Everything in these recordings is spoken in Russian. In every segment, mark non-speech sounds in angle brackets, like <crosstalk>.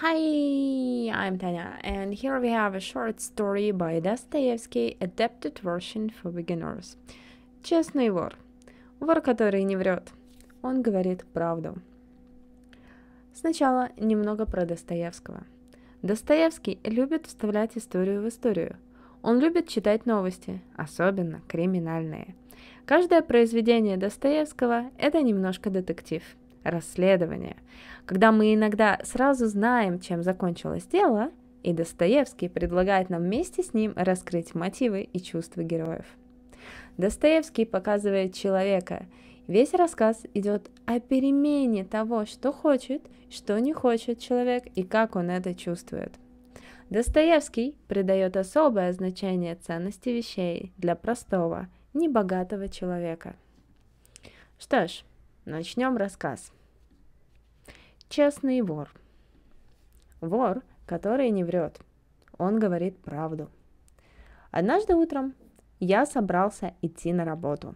Hi, I'm Tanya, and here we have a short story by Dostoevsky, adapted version for beginners. Честный вор. Вор, который не врет. Он говорит правду. Сначала немного про Достоевского. Достоевский любит вставлять историю в историю. Он любит читать новости, особенно криминальные. Каждое произведение Достоевского – это немножко детектив – расследования, когда мы иногда сразу знаем, чем закончилось дело, и Достоевский предлагает нам вместе с ним раскрыть мотивы и чувства героев. Достоевский показывает человека. Весь рассказ идет о перемене того, что хочет, что не хочет человек и как он это чувствует. Достоевский придает особое значение ценности вещей для простого, небогатого человека. Что ж, начнем рассказ. Честный вор. Вор, который не врет. Он говорит правду. Однажды утром я собрался идти на работу.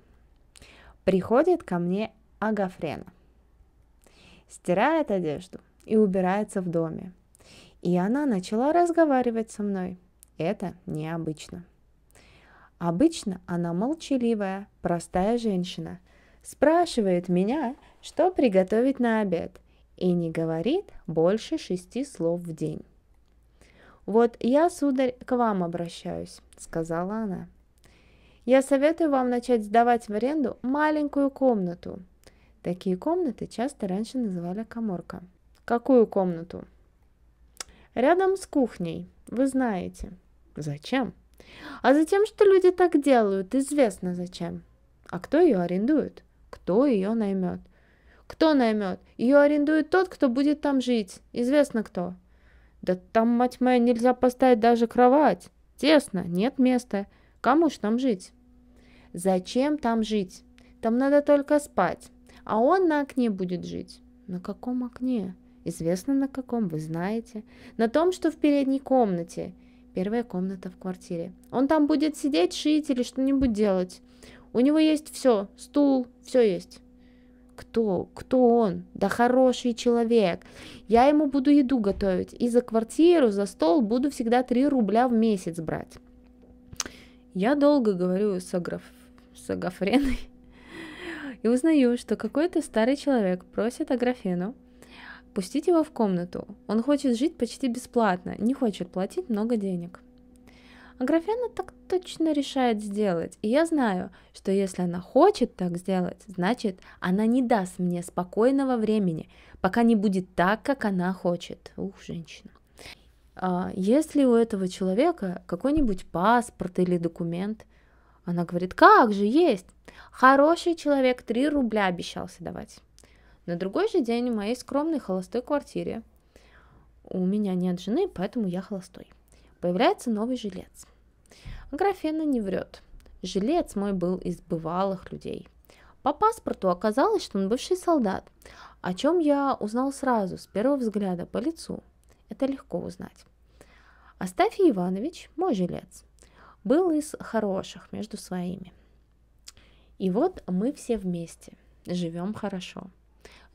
Приходит ко мне Агафрена. Стирает одежду и убирается в доме. И она начала разговаривать со мной. Это необычно. Обычно она молчаливая, простая женщина. Спрашивает меня, что приготовить на обед и не говорит больше шести слов в день. «Вот я, сударь, к вам обращаюсь», — сказала она. «Я советую вам начать сдавать в аренду маленькую комнату». Такие комнаты часто раньше называли коморка. «Какую комнату?» «Рядом с кухней, вы знаете». «Зачем?» «А затем, что люди так делают, известно зачем». «А кто ее арендует? Кто ее наймет?» Кто наймет? Ее арендует тот, кто будет там жить. Известно кто. Да там, мать моя, нельзя поставить даже кровать. Тесно, нет места. Кому ж там жить? Зачем там жить? Там надо только спать. А он на окне будет жить. На каком окне? Известно на каком, вы знаете. На том, что в передней комнате. Первая комната в квартире. Он там будет сидеть, шить или что-нибудь делать. У него есть все. Стул, все есть. Кто? Кто он? Да хороший человек. Я ему буду еду готовить. И за квартиру, за стол буду всегда 3 рубля в месяц брать. Я долго говорю с, аграф... с Агафреной <laughs> и узнаю, что какой-то старый человек просит Аграфену пустить его в комнату. Он хочет жить почти бесплатно, не хочет платить много денег. А Графена так точно решает сделать. И я знаю, что если она хочет так сделать, значит, она не даст мне спокойного времени, пока не будет так, как она хочет. Ух, женщина. А есть ли у этого человека какой-нибудь паспорт или документ? Она говорит, как же есть. Хороший человек 3 рубля обещался давать. На другой же день в моей скромной холостой квартире у меня нет жены, поэтому я холостой. Появляется новый жилец. Графена не врет. Жилец мой был из бывалых людей. По паспорту оказалось, что он бывший солдат, о чем я узнал сразу, с первого взгляда, по лицу. Это легко узнать. Астафий Иванович, мой жилец, был из хороших между своими. И вот мы все вместе живем хорошо.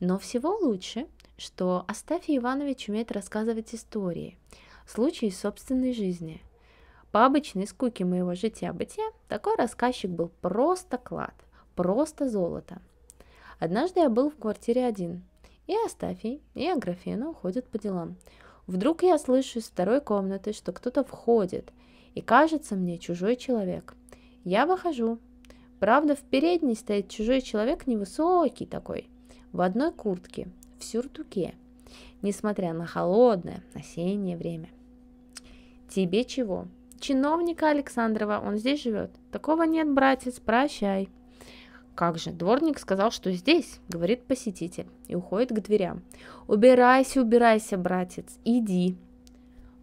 Но всего лучше, что Астафий Иванович умеет рассказывать истории, случаи собственной жизни – по обычной скуке моего жития-бытия такой рассказчик был просто клад, просто золото. Однажды я был в квартире один. И Астафий, и Аграфена уходят по делам. Вдруг я слышу из второй комнаты, что кто-то входит, и кажется мне чужой человек. Я выхожу. Правда, в передней стоит чужой человек невысокий такой, в одной куртке, в сюртуке, несмотря на холодное осеннее время. «Тебе чего?» чиновника Александрова, он здесь живет. Такого нет, братец, прощай. Как же, дворник сказал, что здесь, говорит посетитель, и уходит к дверям. Убирайся, убирайся, братец, иди.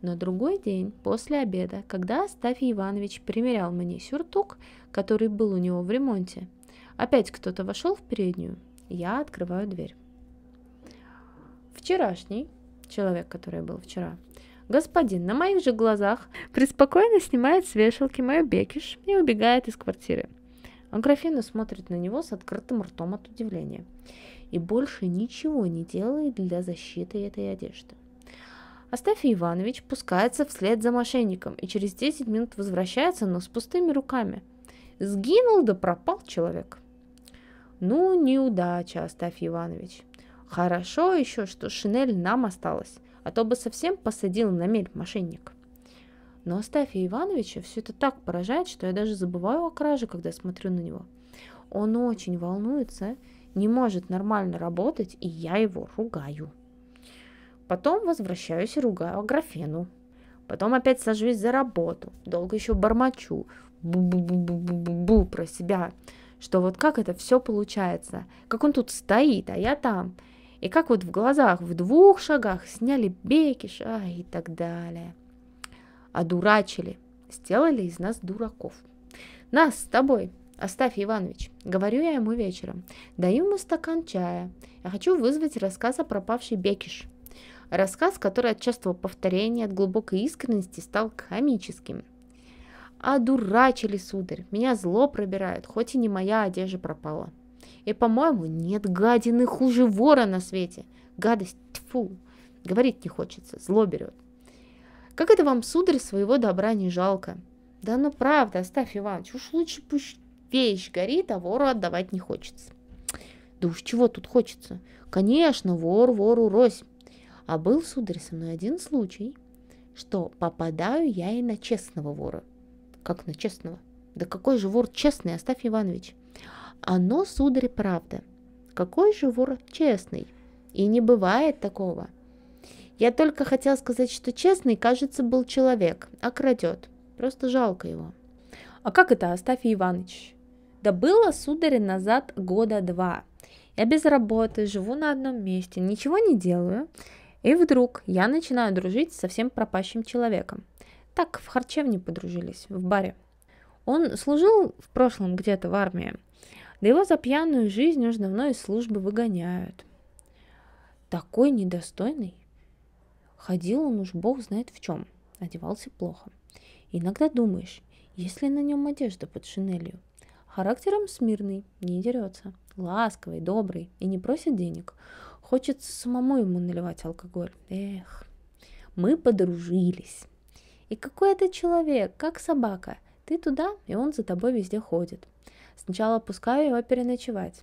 На другой день после обеда, когда Астафий Иванович примерял мне сюртук, который был у него в ремонте, опять кто-то вошел в переднюю, я открываю дверь. Вчерашний, человек, который был вчера, Господин на моих же глазах преспокойно снимает с вешалки мою бекиш и убегает из квартиры. А графина смотрит на него с открытым ртом от удивления и больше ничего не делает для защиты этой одежды. Астафий Иванович пускается вслед за мошенником и через 10 минут возвращается, но с пустыми руками. Сгинул да пропал человек. Ну, неудача, Астафий Иванович. Хорошо еще, что шинель нам осталась, а то бы совсем посадил на мель мошенник. Но Астафия Ивановича все это так поражает, что я даже забываю о краже, когда смотрю на него. Он очень волнуется, не может нормально работать, и я его ругаю. Потом возвращаюсь и ругаю Аграфену. Потом опять сажусь за работу, долго еще бормочу, бу-бу-бу-бу-бу-бу про себя, что вот как это все получается, как он тут стоит, а я там – и как вот в глазах в двух шагах сняли бекиш, а и так далее. Одурачили, сделали из нас дураков. Нас с тобой, Оставь, Иванович, говорю я ему вечером. Даю ему стакан чая. Я хочу вызвать рассказ о пропавшей Бекиш. Рассказ, который от частого повторения, от глубокой искренности стал комическим. А дурачили, сударь, меня зло пробирает, хоть и не моя одежда пропала. И, по-моему, нет гадины хуже вора на свете. Гадость, тьфу, говорить не хочется, зло берет. Как это вам, сударь, своего добра не жалко? Да ну правда, оставь, Иваныч, уж лучше пусть вещь горит, а вору отдавать не хочется. Да уж чего тут хочется? Конечно, вор вору рось. А был, сударь, со мной один случай, что попадаю я и на честного вора. Как на честного? Да какой же вор честный, Оставь Иванович? Оно, сударь, правда. Какой же вор честный? И не бывает такого. Я только хотел сказать, что честный, кажется, был человек, а крадет. Просто жалко его. А как это, Астафий Иванович? Да было, сударь, назад года два. Я без работы, живу на одном месте, ничего не делаю. И вдруг я начинаю дружить с совсем пропащим человеком. Так, в харчевне подружились, в баре. Он служил в прошлом где-то в армии. Да его за пьяную жизнь уже давно из службы выгоняют. Такой недостойный. Ходил он уж бог знает в чем. Одевался плохо. Иногда думаешь, есть ли на нем одежда под шинелью. Характером смирный, не дерется. Ласковый, добрый и не просит денег. Хочется самому ему наливать алкоголь. Эх, мы подружились. И какой это человек, как собака. Ты туда, и он за тобой везде ходит. Сначала пускаю его переночевать.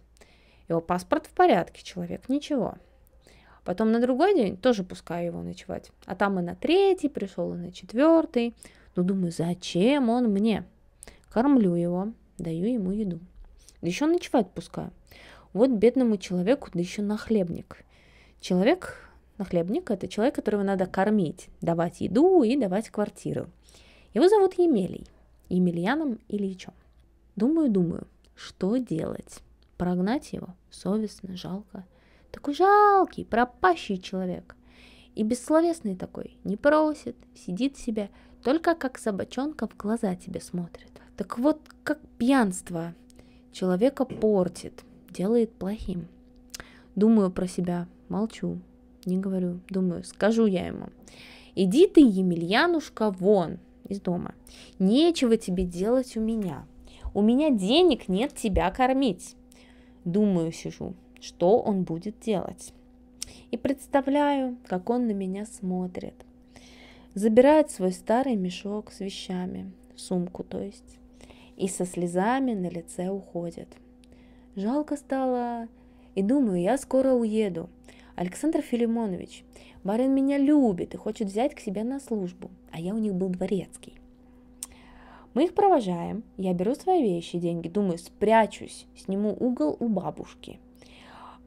Его паспорт в порядке, человек ничего. Потом на другой день тоже пускаю его ночевать. А там и на третий пришел, и на четвертый. Ну, думаю, зачем он мне? Кормлю его, даю ему еду. Да еще ночевать пускаю. Вот бедному человеку, да еще нахлебник. Человек, нахлебник – это человек, которого надо кормить, давать еду и давать квартиру. Его зовут Емелий, Емельяном Ильичом. Думаю-думаю, что делать? Прогнать его? Совестно, жалко. Такой жалкий, пропащий человек. И бессловесный такой, не просит, сидит себе, только как собачонка в глаза тебе смотрит. Так вот, как пьянство человека портит, делает плохим. Думаю про себя, молчу, не говорю, думаю, скажу я ему. Иди ты, Емельянушка, вон из дома. Нечего тебе делать у меня. У меня денег нет тебя кормить. Думаю, сижу, что он будет делать. И представляю, как он на меня смотрит. Забирает свой старый мешок с вещами, сумку то есть, и со слезами на лице уходит. Жалко стало, и думаю, я скоро уеду. Александр Филимонович, барин меня любит и хочет взять к себе на службу, а я у них был дворецкий. Мы их провожаем, я беру свои вещи, деньги, думаю, спрячусь, сниму угол у бабушки.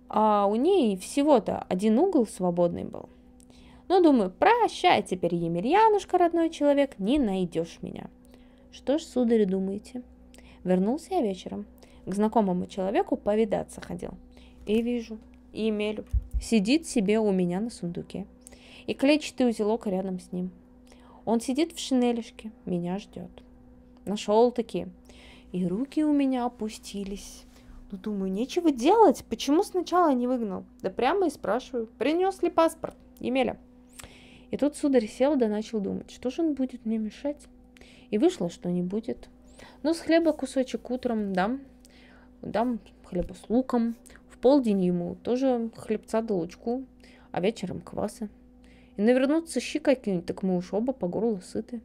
А у ней всего-то один угол свободный был. Но думаю, прощай теперь, Емельянушка, родной человек, не найдешь меня. Что ж, сударь, думаете? Вернулся я вечером. К знакомому человеку повидаться ходил. И вижу, и Емелю сидит себе у меня на сундуке. И клетчатый узелок рядом с ним. Он сидит в шинелишке, меня ждет нашел таки. И руки у меня опустились. Ну, думаю, нечего делать. Почему сначала не выгнал? Да прямо и спрашиваю, принес ли паспорт, Емеля? И тут сударь сел да начал думать, что же он будет мне мешать? И вышло, что не будет. Ну, с хлеба кусочек утром дам, дам хлеба с луком, в полдень ему тоже хлебца да лучку, а вечером кваса. И навернутся щи какие-нибудь, так мы уж оба по горло сыты.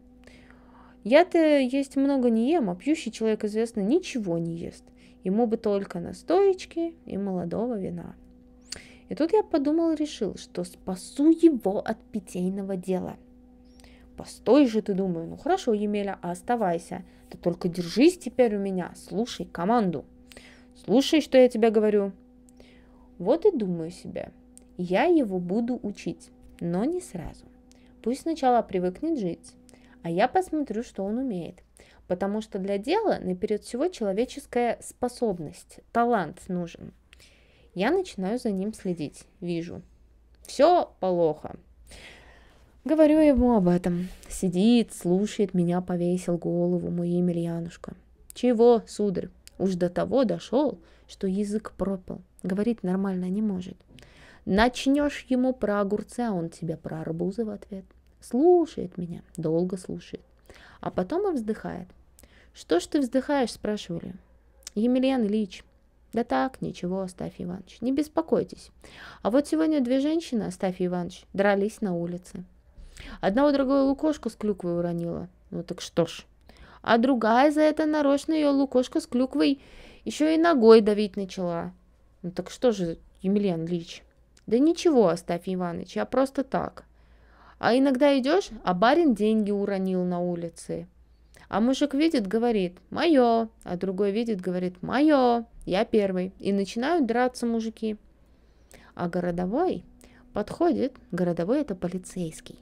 Я-то есть много не ем, а пьющий человек, известно, ничего не ест. Ему бы только настоечки и молодого вина. И тут я подумал и решил, что спасу его от питейного дела. Постой же, ты думаю, ну хорошо, Емеля, а оставайся. Ты только держись теперь у меня, слушай команду. Слушай, что я тебе говорю. Вот и думаю себе, я его буду учить, но не сразу. Пусть сначала привыкнет жить, а я посмотрю, что он умеет. Потому что для дела наперед всего человеческая способность, талант нужен. Я начинаю за ним следить, вижу. Все плохо. Говорю ему об этом. Сидит, слушает меня, повесил голову мой Емельянушка. Чего, сударь? Уж до того дошел, что язык пропал. Говорить нормально не может. Начнешь ему про огурцы, а он тебе про арбузы в ответ – Слушает меня, долго слушает. А потом он вздыхает. «Что ж ты вздыхаешь?» – спрашивали. «Емельян Ильич». «Да так, ничего, Астафий Иванович, не беспокойтесь. А вот сегодня две женщины, Астафий Иванович, дрались на улице. Одна у другой лукошку с клюквой уронила. Ну так что ж. А другая за это нарочно ее лукошка с клюквой еще и ногой давить начала. Ну так что же, Емельян Ильич?» «Да ничего, Астафий Иванович, я а просто так. А иногда идешь, а барин деньги уронил на улице. А мужик видит, говорит мое. а другой видит, говорит мое. я первый. И начинают драться мужики. А городовой подходит, городовой это полицейский.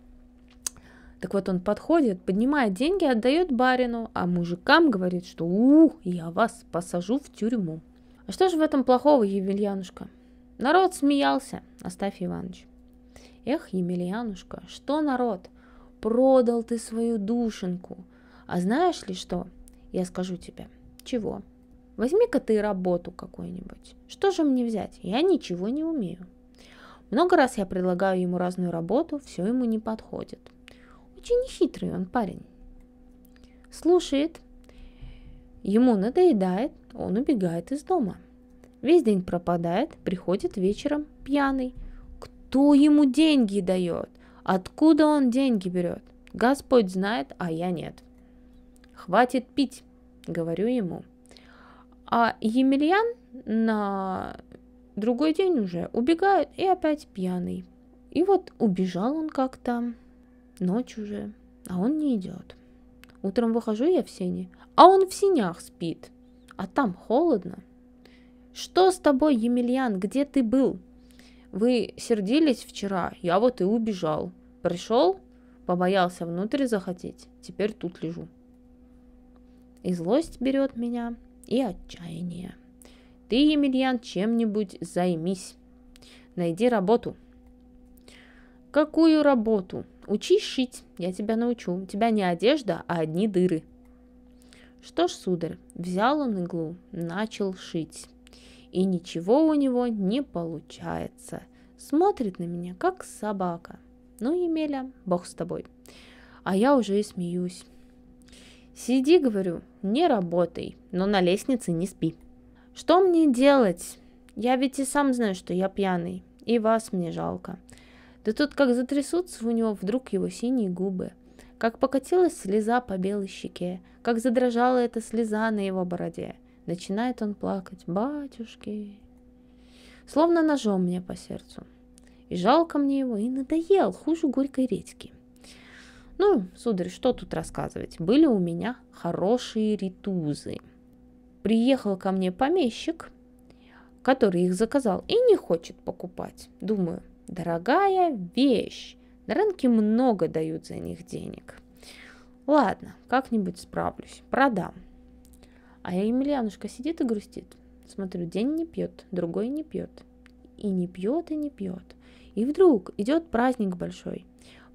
Так вот он подходит, поднимает деньги, отдает барину, а мужикам говорит, что «Ух, я вас посажу в тюрьму». А что же в этом плохого, Евельянушка? Народ смеялся, Оставь Иванович. Эх, Емельянушка, что народ, продал ты свою душеньку. А знаешь ли что? Я скажу тебе. Чего? Возьми-ка ты работу какую-нибудь. Что же мне взять? Я ничего не умею. Много раз я предлагаю ему разную работу, все ему не подходит. Очень хитрый он парень. Слушает, ему надоедает, он убегает из дома. Весь день пропадает, приходит вечером пьяный – кто ему деньги дает? Откуда он деньги берет? Господь знает, а я нет. Хватит пить, говорю ему. А Емельян на другой день уже убегает и опять пьяный. И вот убежал он как-то, ночь уже, а он не идет. Утром выхожу я в сене, а он в сенях спит, а там холодно. Что с тобой, Емельян, где ты был? Вы сердились вчера, я вот и убежал. Пришел, побоялся внутрь захотеть, теперь тут лежу. И злость берет меня, и отчаяние. Ты, Емельян, чем-нибудь займись. Найди работу. Какую работу? Учись шить, я тебя научу. У тебя не одежда, а одни дыры. Что ж, сударь, взял он иглу, начал шить и ничего у него не получается. Смотрит на меня, как собака. Ну, Емеля, бог с тобой. А я уже и смеюсь. Сиди, говорю, не работай, но на лестнице не спи. Что мне делать? Я ведь и сам знаю, что я пьяный, и вас мне жалко. Да тут как затрясутся у него вдруг его синие губы, как покатилась слеза по белой щеке, как задрожала эта слеза на его бороде – Начинает он плакать. «Батюшки!» Словно ножом мне по сердцу. И жалко мне его, и надоел, хуже горькой редьки. Ну, сударь, что тут рассказывать? Были у меня хорошие ритузы. Приехал ко мне помещик, который их заказал, и не хочет покупать. Думаю, дорогая вещь. На рынке много дают за них денег. Ладно, как-нибудь справлюсь, продам. А Емельянушка сидит и грустит. Смотрю, день не пьет, другой не пьет. И не пьет, и не пьет. И вдруг идет праздник большой.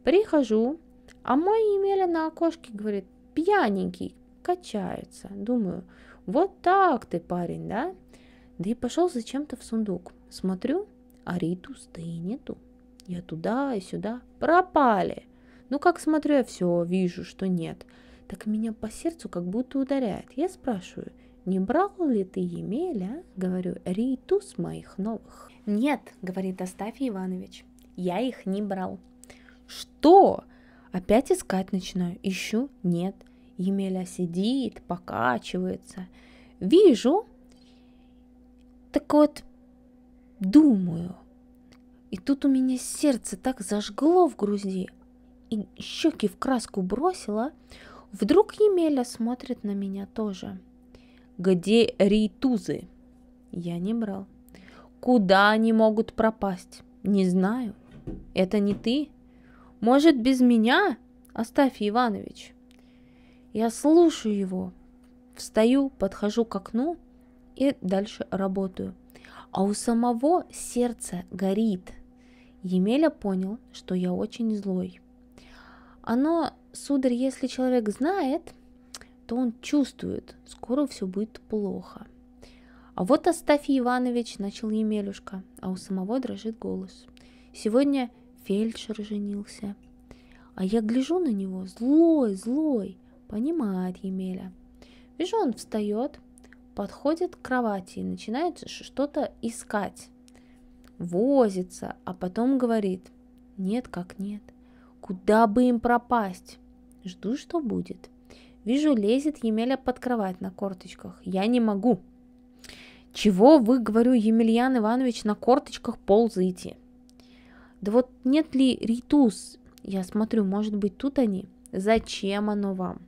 Прихожу, а мой Емеля на окошке говорит, пьяненький, качается. Думаю, вот так ты, парень, да? Да и пошел зачем-то в сундук. Смотрю, а Ритус-то и нету. Я туда и сюда. Пропали. Ну, как смотрю, я все вижу, что нет так меня по сердцу как будто ударяет. Я спрашиваю, не брал ли ты Емеля? А? Говорю, рейтус моих новых. Нет, говорит Астафий Иванович, я их не брал. Что? Опять искать начинаю. Ищу, нет. Емеля сидит, покачивается. Вижу, так вот, думаю. И тут у меня сердце так зажгло в груди, и щеки в краску бросила. Вдруг Емеля смотрит на меня тоже. Где рейтузы? Я не брал. Куда они могут пропасть? Не знаю. Это не ты? Может, без меня? Оставь, Иванович. Я слушаю его. Встаю, подхожу к окну и дальше работаю. А у самого сердце горит. Емеля понял, что я очень злой. Оно сударь, если человек знает, то он чувствует, скоро все будет плохо. А вот Астафий Иванович, начал Емелюшка, а у самого дрожит голос. Сегодня фельдшер женился. А я гляжу на него, злой, злой, понимает Емеля. Вижу, он встает, подходит к кровати и начинает что-то искать. Возится, а потом говорит, нет как нет, куда бы им пропасть? Жду, что будет. Вижу, лезет Емеля под кровать на корточках. Я не могу. Чего вы, говорю, Емельян Иванович, на корточках ползаете? Да вот нет ли ритус? Я смотрю, может быть, тут они? Зачем оно вам?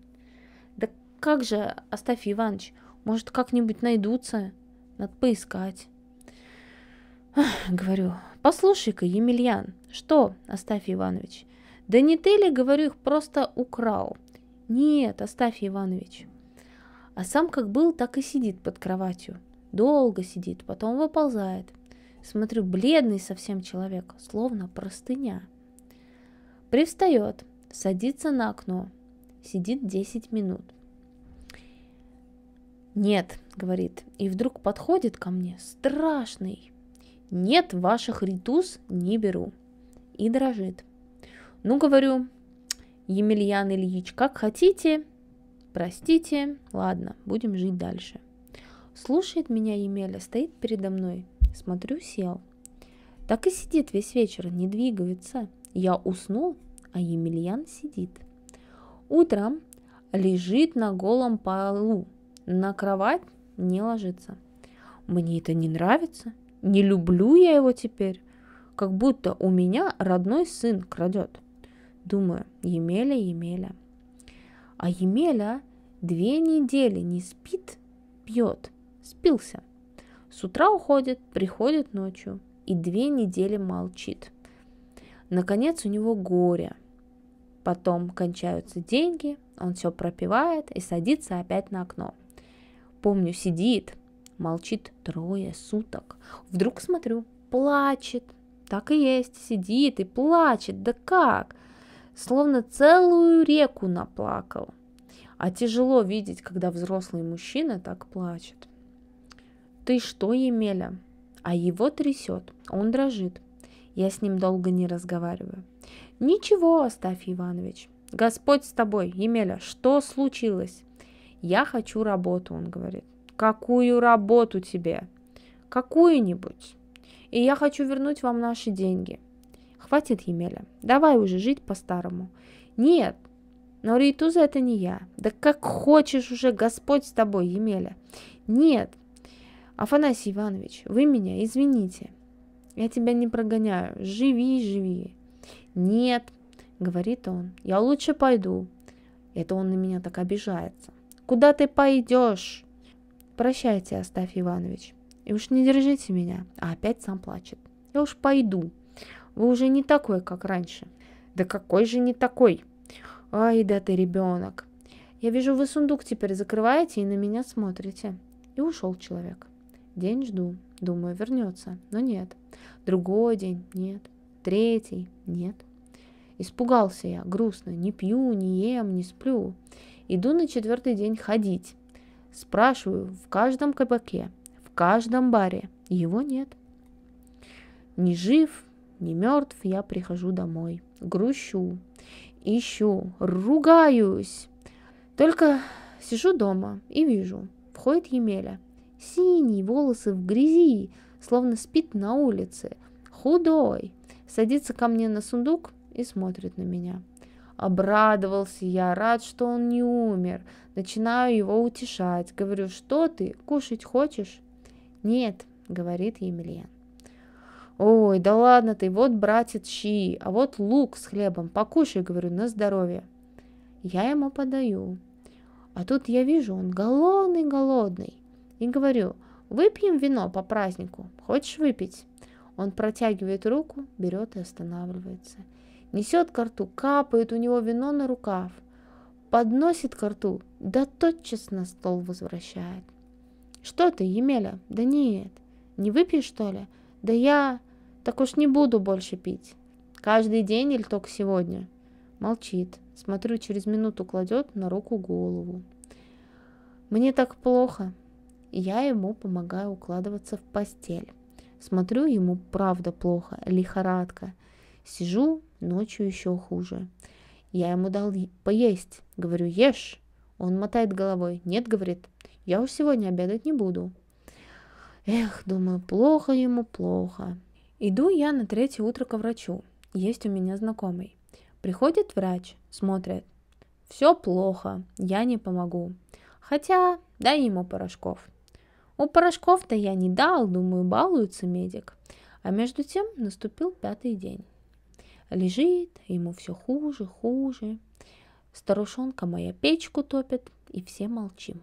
Да как же, Оставь Иванович, может, как-нибудь найдутся? Надо поискать. Ах, говорю, послушай-ка, Емельян, что, Оставь Иванович, да не ты ли, говорю, их просто украл? Нет, оставь, Иванович. А сам как был, так и сидит под кроватью. Долго сидит, потом выползает. Смотрю, бледный совсем человек, словно простыня. Привстает, садится на окно, сидит 10 минут. «Нет», — говорит, и вдруг подходит ко мне, страшный. «Нет ваших ритус, не беру». И дрожит. Ну, говорю, Емельян Ильич, как хотите, простите, ладно, будем жить дальше. Слушает меня Емеля, стоит передо мной. Смотрю, сел. Так и сидит весь вечер, не двигается. Я уснул, а Емельян сидит. Утром лежит на голом полу, на кровать не ложится. Мне это не нравится, не люблю я его теперь, как будто у меня родной сын крадет. Думаю, Емеля, Емеля. А Емеля две недели не спит, пьет, спился. С утра уходит, приходит ночью и две недели молчит. Наконец у него горе. Потом кончаются деньги, он все пропивает и садится опять на окно. Помню, сидит, молчит трое суток. Вдруг смотрю, плачет. Так и есть, сидит и плачет. Да как? словно целую реку наплакал. А тяжело видеть, когда взрослый мужчина так плачет. «Ты что, Емеля?» А его трясет, он дрожит. Я с ним долго не разговариваю. «Ничего, Оставь Иванович. Господь с тобой, Емеля, что случилось?» «Я хочу работу», он говорит. «Какую работу тебе?» «Какую-нибудь. И я хочу вернуть вам наши деньги. Хватит, Емеля, давай уже жить по-старому. Нет, но Рейтуза это не я. Да как хочешь уже, Господь с тобой, Емеля. Нет, Афанасий Иванович, вы меня извините. Я тебя не прогоняю. Живи, живи. Нет, говорит он, я лучше пойду. Это он на меня так обижается. Куда ты пойдешь? Прощайте, Оставь Иванович. И уж не держите меня. А опять сам плачет. Я уж пойду. Вы уже не такой, как раньше. Да какой же не такой? Ай, да ты ребенок. Я вижу, вы сундук теперь закрываете и на меня смотрите. И ушел человек. День жду, думаю, вернется, но нет. Другой день нет. Третий нет. Испугался я, грустно, не пью, не ем, не сплю. Иду на четвертый день ходить. Спрашиваю в каждом кабаке, в каждом баре. Его нет. Не жив, не мертв, я прихожу домой. Грущу, ищу, ругаюсь. Только сижу дома и вижу, входит Емеля. синие волосы в грязи, словно спит на улице. Худой. Садится ко мне на сундук и смотрит на меня. Обрадовался я, рад, что он не умер. Начинаю его утешать. Говорю, что ты, кушать хочешь? Нет, говорит Емельян. Ой, да ладно ты, вот братец щи, а вот лук с хлебом, покушай, говорю, на здоровье. Я ему подаю. А тут я вижу, он голодный-голодный. И говорю, выпьем вино по празднику, хочешь выпить? Он протягивает руку, берет и останавливается. Несет ко рту, капает у него вино на рукав. Подносит ко рту, да тотчас на стол возвращает. Что ты, Емеля? Да нет. Не выпьешь, что ли? Да я... Так уж не буду больше пить. Каждый день или только сегодня? Молчит. Смотрю, через минуту кладет на руку голову. Мне так плохо. Я ему помогаю укладываться в постель. Смотрю, ему правда плохо, лихорадка. Сижу, ночью еще хуже. Я ему дал поесть. Говорю, ешь. Он мотает головой. Нет, говорит, я уж сегодня обедать не буду. Эх, думаю, плохо ему, плохо. Иду я на третье утро к врачу. Есть у меня знакомый. Приходит врач, смотрит. Все плохо, я не помогу. Хотя, дай ему порошков. У порошков-то я не дал, думаю, балуется медик. А между тем наступил пятый день. Лежит, ему все хуже, хуже. Старушонка моя печку топит, и все молчим.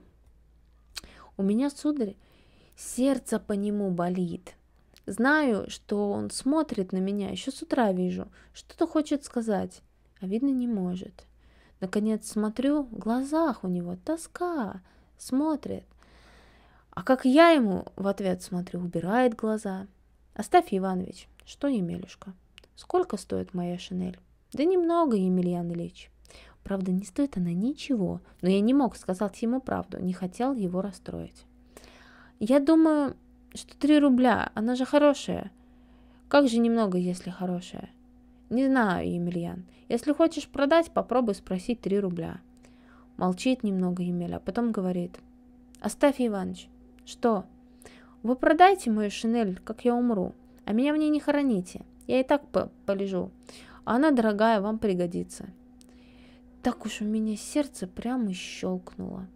У меня, сударь, сердце по нему болит. Знаю, что он смотрит на меня, еще с утра вижу, что-то хочет сказать, а видно не может. Наконец смотрю, в глазах у него тоска, смотрит. А как я ему в ответ смотрю, убирает глаза. Оставь, Иванович, что, Емелюшка, сколько стоит моя шинель? Да немного, Емельян Ильич. Правда, не стоит она ничего, но я не мог сказать ему правду, не хотел его расстроить. Я думаю, что 3 рубля, она же хорошая. Как же немного, если хорошая? Не знаю, Емельян. Если хочешь продать, попробуй спросить 3 рубля. Молчит немного Емеля, а потом говорит. Оставь, Иваныч. Что? Вы продайте мою шинель, как я умру, а меня в ней не хороните. Я и так по полежу. А она, дорогая, вам пригодится. Так уж у меня сердце прямо щелкнуло.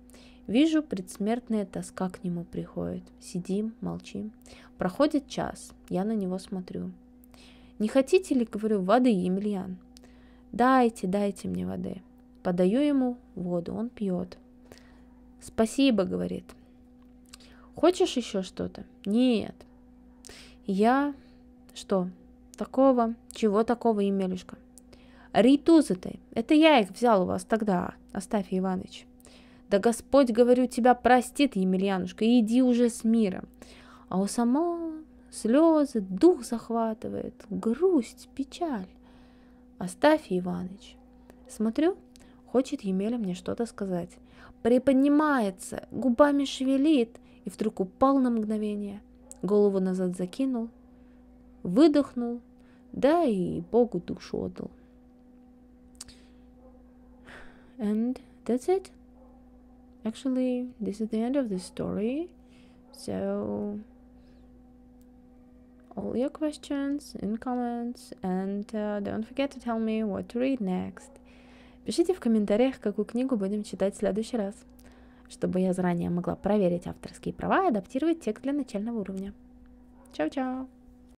Вижу, предсмертная тоска к нему приходит. Сидим, молчим. Проходит час, я на него смотрю. «Не хотите ли, — говорю, — воды, Емельян?» «Дайте, дайте мне воды». Подаю ему воду, он пьет. «Спасибо», — говорит. «Хочешь еще что-то?» «Нет». «Я... что? Такого? Чего такого, Емелюшка?» «Рейтузы ты! Это я их взял у вас тогда, Оставь Иваныч!» Да Господь, говорю, тебя простит, Емельянушка, иди уже с миром. А у самого слезы, дух захватывает, грусть, печаль. Оставь, Иваныч. Смотрю, хочет Емеля мне что-то сказать. Приподнимается, губами шевелит, и вдруг упал на мгновение. Голову назад закинул, выдохнул, да и Богу душу отдал. And that's it actually this is the end of the story so all your questions in comments and uh, don't forget to tell me what to read next пишите в комментариях какую книгу будем читать в следующий раз чтобы я заранее могла проверить авторские права и адаптировать текст для начального уровня чао чао